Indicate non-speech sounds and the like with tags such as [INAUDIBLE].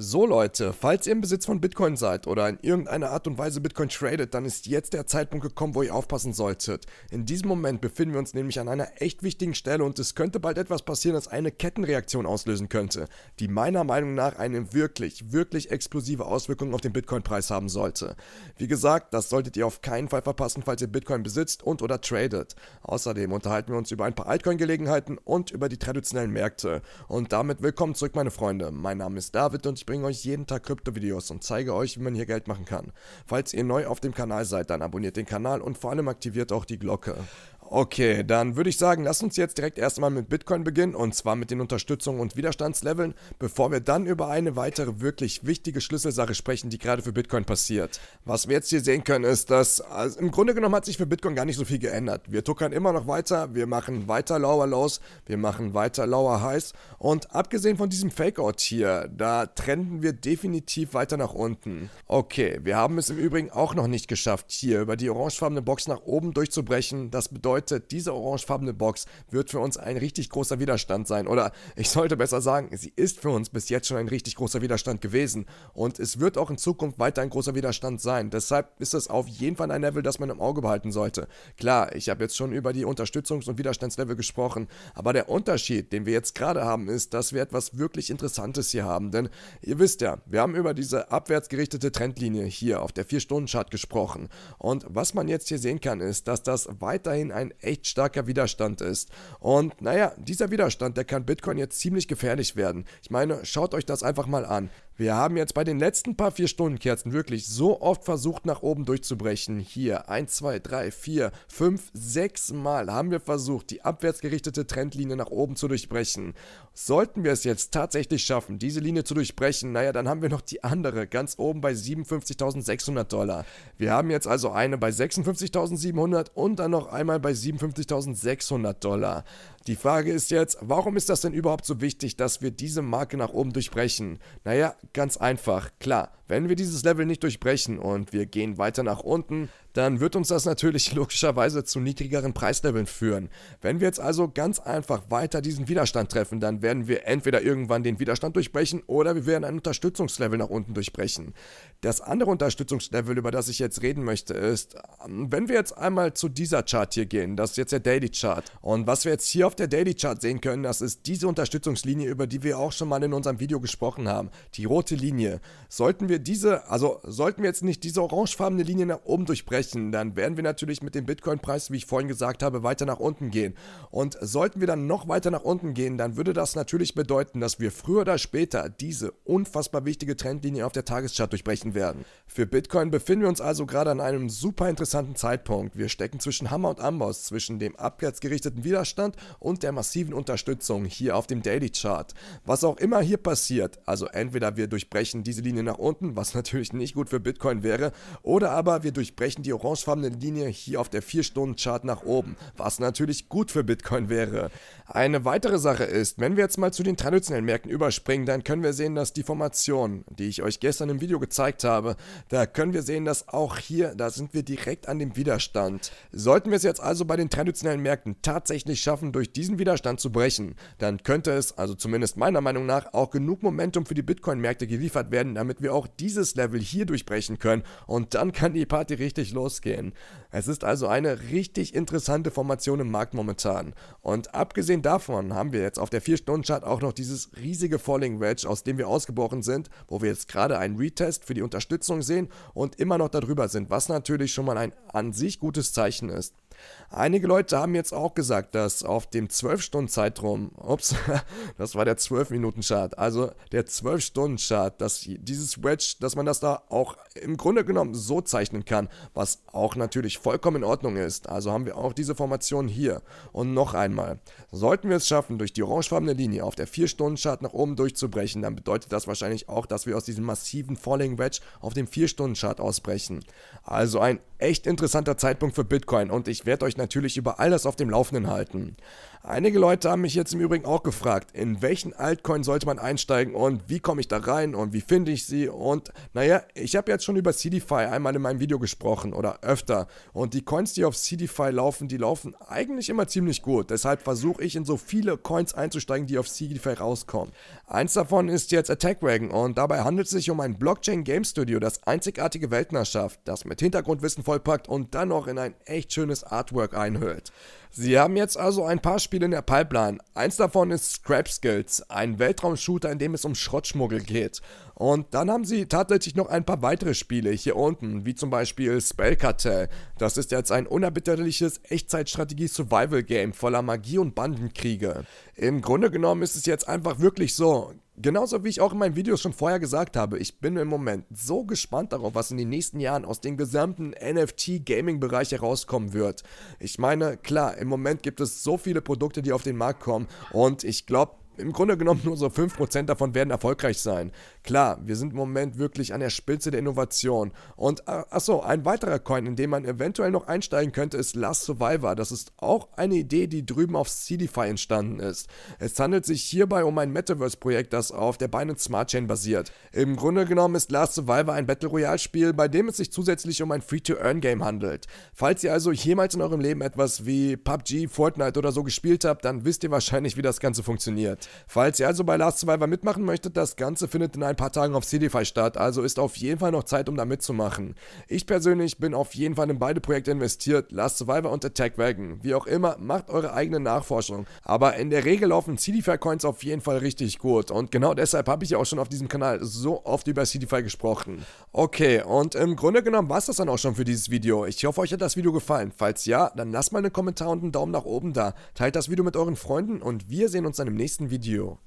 So Leute, falls ihr im Besitz von Bitcoin seid oder in irgendeiner Art und Weise Bitcoin tradet, dann ist jetzt der Zeitpunkt gekommen, wo ihr aufpassen solltet. In diesem Moment befinden wir uns nämlich an einer echt wichtigen Stelle und es könnte bald etwas passieren, das eine Kettenreaktion auslösen könnte, die meiner Meinung nach eine wirklich, wirklich explosive Auswirkung auf den Bitcoin-Preis haben sollte. Wie gesagt, das solltet ihr auf keinen Fall verpassen, falls ihr Bitcoin besitzt und oder tradet. Außerdem unterhalten wir uns über ein paar Altcoin-Gelegenheiten und über die traditionellen Märkte. Und damit willkommen zurück, meine Freunde. Mein Name ist David und ich bringe euch jeden Tag Krypto-Videos und zeige euch, wie man hier Geld machen kann. Falls ihr neu auf dem Kanal seid, dann abonniert den Kanal und vor allem aktiviert auch die Glocke. Okay, dann würde ich sagen, lass uns jetzt direkt erstmal mit Bitcoin beginnen und zwar mit den Unterstützungen und Widerstandsleveln, bevor wir dann über eine weitere wirklich wichtige Schlüsselsache sprechen, die gerade für Bitcoin passiert. Was wir jetzt hier sehen können, ist, dass also im Grunde genommen hat sich für Bitcoin gar nicht so viel geändert. Wir tuckern immer noch weiter, wir machen weiter Lower Lows, wir machen weiter Lower Highs und abgesehen von diesem Fakeout hier, da trenden wir definitiv weiter nach unten. Okay, wir haben es im Übrigen auch noch nicht geschafft, hier über die orangefarbene Box nach oben durchzubrechen. Das bedeutet, Leute, diese orangefarbene Box wird für uns ein richtig großer Widerstand sein. Oder ich sollte besser sagen, sie ist für uns bis jetzt schon ein richtig großer Widerstand gewesen. Und es wird auch in Zukunft weiter ein großer Widerstand sein. Deshalb ist es auf jeden Fall ein Level, das man im Auge behalten sollte. Klar, ich habe jetzt schon über die Unterstützungs- und Widerstandslevel gesprochen, aber der Unterschied, den wir jetzt gerade haben, ist, dass wir etwas wirklich Interessantes hier haben. Denn ihr wisst ja, wir haben über diese abwärts gerichtete Trendlinie hier auf der 4-Stunden-Chart gesprochen. Und was man jetzt hier sehen kann, ist, dass das weiterhin ein ein echt starker Widerstand ist. Und naja, dieser Widerstand, der kann Bitcoin jetzt ziemlich gefährlich werden. Ich meine, schaut euch das einfach mal an. Wir haben jetzt bei den letzten paar 4 Stunden Kerzen wirklich so oft versucht, nach oben durchzubrechen. Hier, 1, 2, 3, 4, 5, 6 Mal haben wir versucht, die abwärtsgerichtete Trendlinie nach oben zu durchbrechen. Sollten wir es jetzt tatsächlich schaffen, diese Linie zu durchbrechen, naja, dann haben wir noch die andere, ganz oben bei 57.600 Dollar. Wir haben jetzt also eine bei 56.700 und dann noch einmal bei 57.600 Dollar. Die Frage ist jetzt, warum ist das denn überhaupt so wichtig, dass wir diese Marke nach oben durchbrechen? Naja, ganz einfach, klar, wenn wir dieses Level nicht durchbrechen und wir gehen weiter nach unten, dann wird uns das natürlich [LAUGHS] logischerweise zu niedrigeren Preisleveln führen. Wenn wir jetzt also ganz einfach weiter diesen Widerstand treffen, dann werden wir entweder irgendwann den Widerstand durchbrechen oder wir werden ein Unterstützungslevel nach unten durchbrechen. Das andere Unterstützungslevel, über das ich jetzt reden möchte, ist, wenn wir jetzt einmal zu dieser Chart hier gehen, das ist jetzt der Daily Chart. Und was wir jetzt hier auf der Daily Chart sehen können, das ist diese Unterstützungslinie, über die wir auch schon mal in unserem Video gesprochen haben. Die rote Linie. Sollten wir diese, also sollten wir jetzt nicht diese orangefarbene Linie nach oben durchbrechen, dann werden wir natürlich mit dem Bitcoin-Preis, wie ich vorhin gesagt habe, weiter nach unten gehen. Und sollten wir dann noch weiter nach unten gehen, dann würde das natürlich bedeuten, dass wir früher oder später diese unfassbar wichtige Trendlinie auf der Tageschart durchbrechen erreichen werden. Für Bitcoin befinden wir uns also gerade an einem super interessanten Zeitpunkt. Wir stecken zwischen Hammer und Amboss, zwischen dem abwärtsgerichteten Widerstand und der massiven Unterstützung hier auf dem Daily Chart. Was auch immer hier passiert, also entweder wir durchbrechen diese Linie nach unten, was [LAUGHS] natürlich nicht gut für Bitcoin wäre, oder aber wir durchbrechen die orangefarbene Linie hier auf der 4-Stunden-Chart nach oben, was natürlich gut für Bitcoin wäre. Eine weitere Sache ist, wenn wir jetzt mal zu den traditionellen Märkten überspringen, dann können wir sehen, dass die Formation, die ich euch gestern im Video gezeigt gezeigt habe. Da können wir sehen, dass auch hier, da sind wir direkt an dem Widerstand. Sollten wir es jetzt also bei den traditionellen Märkten tatsächlich schaffen, durch diesen Widerstand zu brechen, dann könnte es, also zumindest meiner Meinung nach, auch genug Momentum für die Bitcoin-Märkte geliefert werden, damit wir auch dieses Level hier durchbrechen können und dann kann die Party richtig losgehen. Es ist also eine richtig interessante Formation im Markt momentan. Und abgesehen davon haben wir jetzt auf der 4-Stunden-Chart auch noch dieses riesige Falling Wedge, aus dem wir ausgebrochen sind, wo wir jetzt gerade einen Retest für die Unterstützung sehen und immer noch darüber sind, was natürlich schon mal ein an sich gutes Zeichen ist. Einige Leute haben jetzt auch gesagt, dass auf dem 12-Stunden-Zeitraum, ups, [LAUGHS] das war der 12-Minuten-Chart, also der 12-Stunden-Chart, dass dieses Wedge, dass man das da auch im Grunde genommen so zeichnen kann, was auch natürlich vollkommen in Ordnung ist. Also haben wir auch diese Formation hier. Und noch einmal, sollten wir es schaffen, durch die orangefarbene Linie auf der 4-Stunden-Chart nach oben durchzubrechen, dann bedeutet das wahrscheinlich auch, dass wir aus diesem massiven Falling Wedge auf dem 4-Stunden-Chart ausbrechen. Also ein echt interessanter Zeitpunkt für Bitcoin und ich werde euch natürlich über all das auf dem Laufenden halten. Einige Leute haben mich jetzt im Übrigen auch gefragt, in welchen Altcoin sollte man einsteigen und wie komme ich da rein und wie finde ich sie und naja, ich habe jetzt schon über CDFi einmal in meinem Video gesprochen oder öfter und die Coins, die auf CDFi laufen, die laufen eigentlich immer ziemlich gut. Deshalb versuche ich in so viele Coins einzusteigen, die auf CDFi rauskommen. Eins davon ist jetzt Attack Attackwagon und dabei handelt es sich um ein Blockchain Game Studio, das einzigartige Weltnerschaft, das mit Hintergrundwissen vollpackt und dann noch in ein echt schönes Artwork einhüllt. Sie haben jetzt also ein paar Spiele in der Pipeline. Eins davon ist Scrap Skills, ein Weltraumshooter, in dem es um Schrottschmuggel geht. Und dann haben sie tatsächlich noch ein paar weitere Spiele hier unten, wie zum Beispiel Spell Cartel. Das ist jetzt ein unerbitterliches Echtzeitstrategie-Survival-Game voller Magie und Bandenkriege. Im Grunde genommen ist es jetzt einfach wirklich so, Genauso wie ich auch in meinen Videos schon vorher gesagt habe, ich bin im Moment so gespannt darauf, was in den nächsten Jahren aus dem gesamten NFT-Gaming-Bereich herauskommen wird. Ich meine, klar, im Moment gibt es so viele Produkte, die auf den Markt kommen und ich glaube, im Grunde genommen nur so 5% davon werden erfolgreich sein. Klar, wir sind im Moment wirklich an der Spitze der Innovation. Und äh, achso, ein weiterer Coin, in den man eventuell noch einsteigen könnte, ist Last Survivor. Das ist auch eine Idee, die drüben auf CDFi entstanden ist. Es handelt sich hierbei um ein Metaverse-Projekt, das auf der Binance Smart Chain basiert. Im Grunde genommen ist Last Survivor ein Battle Royale-Spiel, bei dem es sich zusätzlich um ein Free-to-Earn-Game handelt. Falls ihr also jemals in eurem Leben etwas wie PUBG, Fortnite oder so gespielt habt, dann wisst ihr wahrscheinlich, wie das Ganze funktioniert. Falls ihr also bei Last Survivor mitmachen möchtet, das Ganze findet in ein paar Tagen auf Cityfy statt, also ist auf jeden Fall noch Zeit, um da mitzumachen. Ich persönlich bin auf jeden Fall in beide Projekte investiert, Last Survivor und Attack Wagon. Wie auch immer, macht eure eigene Nachforschung. Aber in der Regel laufen Cityfy Coins auf jeden Fall richtig gut und genau deshalb habe ich ja auch schon auf diesem Kanal so oft über Cityfy gesprochen. Okay, und im Grunde genommen war es das dann auch schon für dieses Video. Ich hoffe, euch hat das Video gefallen. Falls ja, dann lasst mal einen Kommentar und einen Daumen nach oben da. Teilt das Video mit euren Freunden und wir sehen uns dann im nächsten Video video